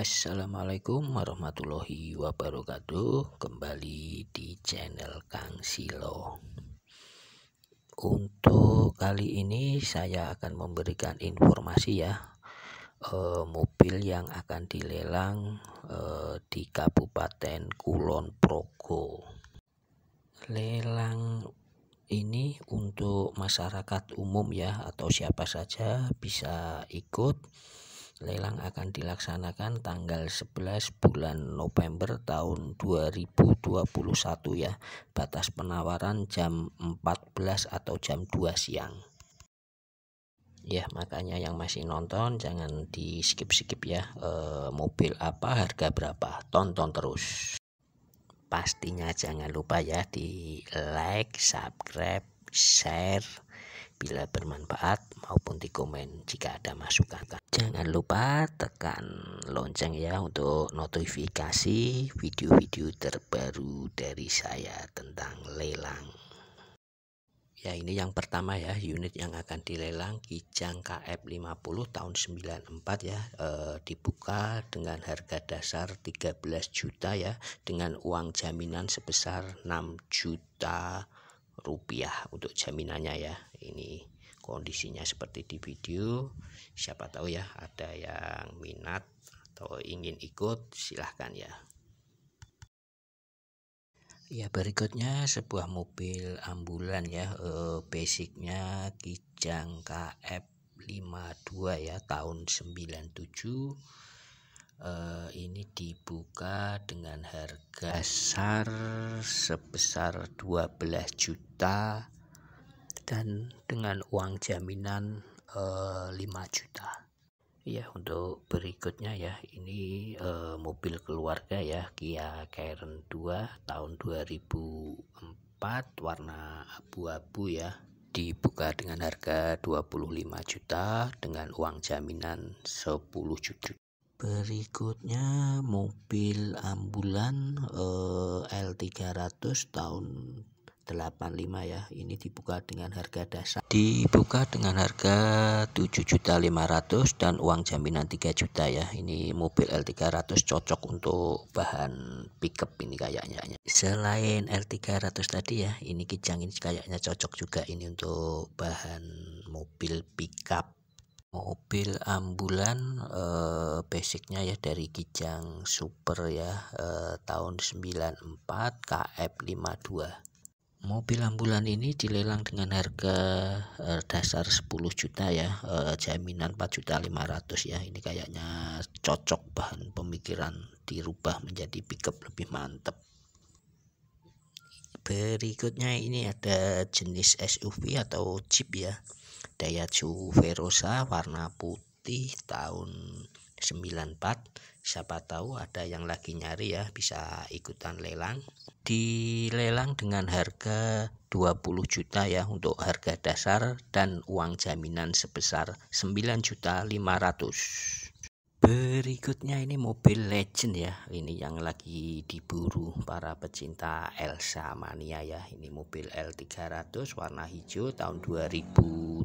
Assalamualaikum warahmatullahi wabarakatuh Kembali di channel Kang Silo Untuk kali ini saya akan memberikan informasi ya eh, Mobil yang akan dilelang eh, di Kabupaten Kulon Progo Lelang ini untuk masyarakat umum ya atau siapa saja bisa ikut Lelang akan dilaksanakan tanggal 11 bulan November tahun 2021 ya. Batas penawaran jam 14 atau jam 2 siang. Ya, makanya yang masih nonton jangan di skip-skip ya. E, mobil apa, harga berapa? Tonton terus. Pastinya jangan lupa ya di like, subscribe, share bila bermanfaat maupun di komen jika ada masukan. Jangan lupa tekan lonceng ya untuk notifikasi video-video terbaru dari saya tentang lelang. Ya ini yang pertama ya unit yang akan dilelang Kijang KF50 tahun 94 ya e, dibuka dengan harga dasar 13 juta ya dengan uang jaminan sebesar 6 juta rupiah untuk jaminannya ya ini kondisinya seperti di video siapa tahu ya ada yang minat atau ingin ikut silahkan ya Ya berikutnya sebuah mobil ambulan ya eh, basicnya Kijang KF 52 ya tahun 97 eh, ini dibuka dengan harga dasar sebesar 12 juta dan dengan uang jaminan eh, 5 juta ya untuk berikutnya ya ini eh, mobil keluarga ya Kia Kairen 2 tahun 2004 warna abu-abu ya dibuka dengan harga 25 juta dengan uang jaminan 10 juta berikutnya mobil ambulan eh, L300 tahun ya ini dibuka dengan harga dasar dibuka dengan harga 7.500 dan uang jaminan 3 juta ya ini mobil L300 cocok untuk bahan pickup ini kayaknya selain L300 tadi ya ini kijang ini kayaknya cocok juga ini untuk bahan mobil pickup mobil ambulan eh, basicnya ya dari Kijang Super ya eh, tahun 94 KF52 mobil ambulan ini dilelang dengan harga uh, dasar 10 juta ya uh, jaminan 4 juta 500 ya ini kayaknya cocok bahan pemikiran dirubah menjadi pickup lebih mantep berikutnya ini ada jenis SUV atau Jeep ya Daihatsu verosa warna putih tahun 94 siapa tahu ada yang lagi nyari ya bisa ikutan lelang di lelang dengan harga 20 juta ya untuk harga dasar dan uang jaminan sebesar 9 juta 500 Berikutnya ini mobil legend ya. Ini yang lagi diburu para pecinta Elsa mania ya. Ini mobil L300 warna hijau tahun 2008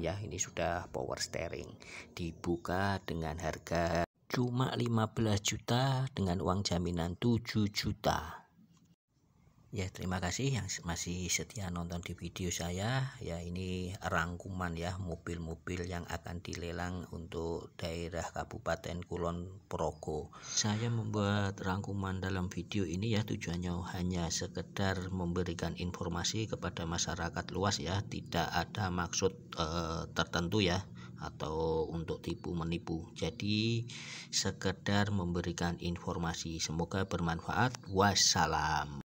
ya. Ini sudah power steering. Dibuka dengan harga cuma 15 juta dengan uang jaminan 7 juta. Ya, terima kasih yang masih setia nonton di video saya. Ya, ini rangkuman ya mobil-mobil yang akan dilelang untuk daerah Kabupaten Kulon Progo. Saya membuat rangkuman dalam video ini ya tujuannya hanya sekedar memberikan informasi kepada masyarakat luas ya, tidak ada maksud eh, tertentu ya atau untuk tipu menipu. Jadi sekedar memberikan informasi. Semoga bermanfaat. Wassalam.